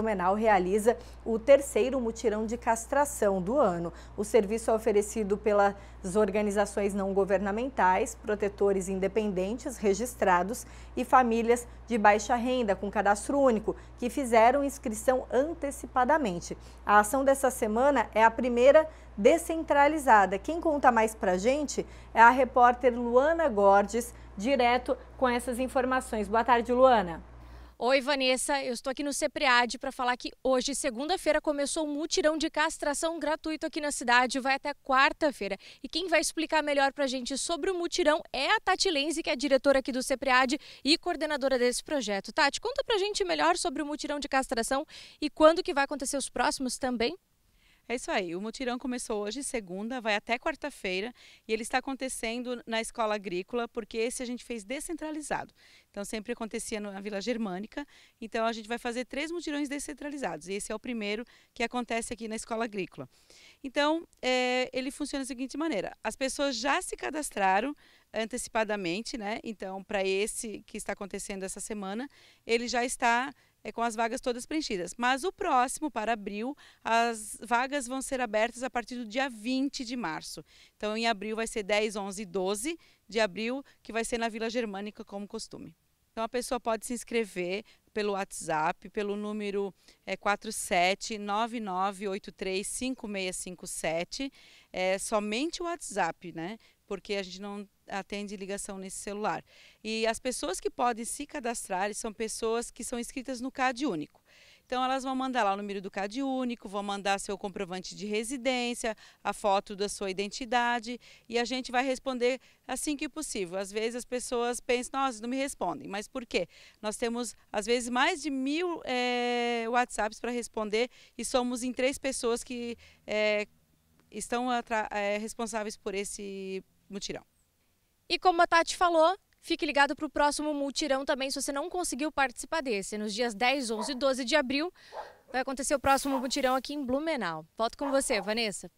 Blumenau realiza o terceiro mutirão de castração do ano. O serviço é oferecido pelas organizações não governamentais, protetores independentes registrados e famílias de baixa renda com cadastro único, que fizeram inscrição antecipadamente. A ação dessa semana é a primeira descentralizada. Quem conta mais pra gente é a repórter Luana Gordes, direto com essas informações. Boa tarde, Luana. Oi, Vanessa. Eu estou aqui no CEPREAD para falar que hoje, segunda-feira, começou um mutirão de castração gratuito aqui na cidade, vai até quarta-feira. E quem vai explicar melhor para a gente sobre o mutirão é a Tati Lenzi, que é diretora aqui do CEPREAD e coordenadora desse projeto. Tati, conta para a gente melhor sobre o mutirão de castração e quando que vai acontecer os próximos também. É isso aí. O mutirão começou hoje, segunda, vai até quarta-feira e ele está acontecendo na escola agrícola, porque esse a gente fez descentralizado. Então sempre acontecia na Vila Germânica. Então a gente vai fazer três mutirões descentralizados e esse é o primeiro que acontece aqui na escola agrícola. Então é, ele funciona da seguinte maneira: as pessoas já se cadastraram antecipadamente, né? Então para esse que está acontecendo essa semana, ele já está é com as vagas todas preenchidas. Mas o próximo, para abril, as vagas vão ser abertas a partir do dia 20 de março. Então, em abril vai ser 10, 11 e 12 de abril, que vai ser na Vila Germânica, como costume. Então, a pessoa pode se inscrever pelo WhatsApp, pelo número é, 4799835657. É somente o WhatsApp, né? porque a gente não atende ligação nesse celular. E as pessoas que podem se cadastrar são pessoas que são inscritas no CAD único. Então elas vão mandar lá o número do CAD único, vão mandar seu comprovante de residência, a foto da sua identidade e a gente vai responder assim que possível. Às vezes as pessoas pensam, nossa, não me respondem, mas por quê? Nós temos às vezes mais de mil é, WhatsApps para responder e somos em três pessoas que é, estão é, responsáveis por esse mutirão. E como a Tati falou, fique ligado para o próximo mutirão também, se você não conseguiu participar desse. Nos dias 10, 11 e 12 de abril vai acontecer o próximo mutirão aqui em Blumenau. Volto com você, Vanessa.